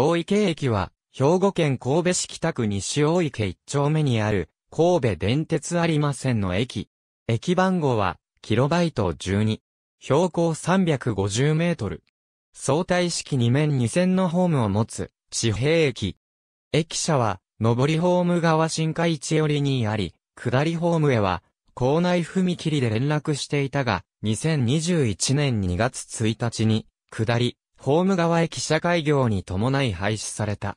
大池駅は、兵庫県神戸市北区西大池一丁目にある、神戸電鉄有馬線の駅。駅番号は、キロバイト12。標高350メートル。相対式2面2線のホームを持つ、地平駅。駅舎は、上りホーム側新海地寄りにあり、下りホームへは、校内踏切で連絡していたが、2021年2月1日に、下り、ホーム側駅舎開業に伴い廃止された。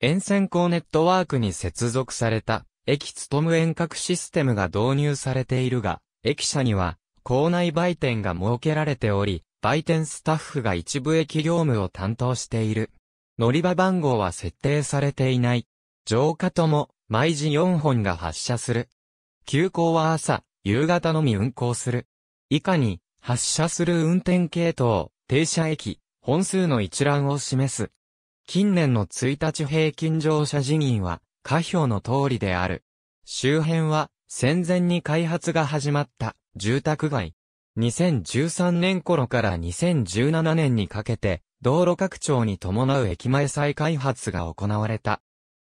沿線高ネットワークに接続された、駅務む遠隔システムが導入されているが、駅舎には、校内売店が設けられており、売店スタッフが一部駅業務を担当している。乗り場番号は設定されていない。乗下とも、毎時4本が発車する。急行は朝、夕方のみ運行する。以下に、発車する運転系統、停車駅、本数の一覧を示す。近年の1日平均乗車人員は、下表の通りである。周辺は、戦前に開発が始まった住宅街。2013年頃から2017年にかけて、道路拡張に伴う駅前再開発が行われた。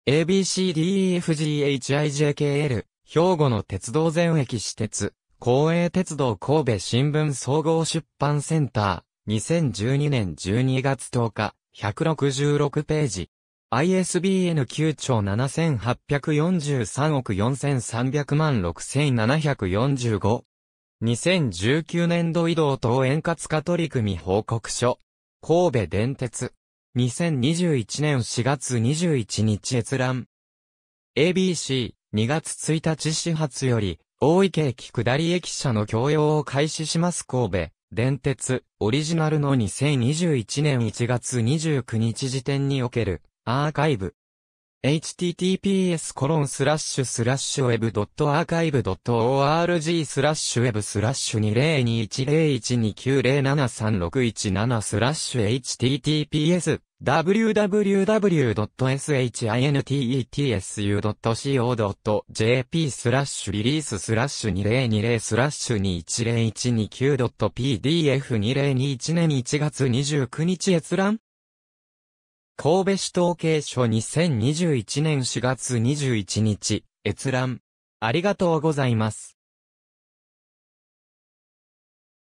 ABCDEFGHIJKL、兵庫の鉄道全駅私鉄、公営鉄道神戸新聞総合出版センター。2012年12月10日、166ページ。ISBN 9兆7843億4300万6745。2019年度移動等円滑化取り組み報告書。神戸電鉄。2021年4月21日閲覧。ABC、2月1日始発より、大池駅下り駅舎の供用を開始します神戸。電鉄、オリジナルの2021年1月29日時点における、アーカイブ。https コロンスラッシュスラッシュ web.archive.org スラッシュ web スラッシュ20210129073617スラッシュ https www.shintetsu.co.jp スラッシュリリーススラッシュ2020スラッシュ 21019.pdf2021 年1月29日閲覧神戸市統計書2021年4月21日閲覧ありがとうございます。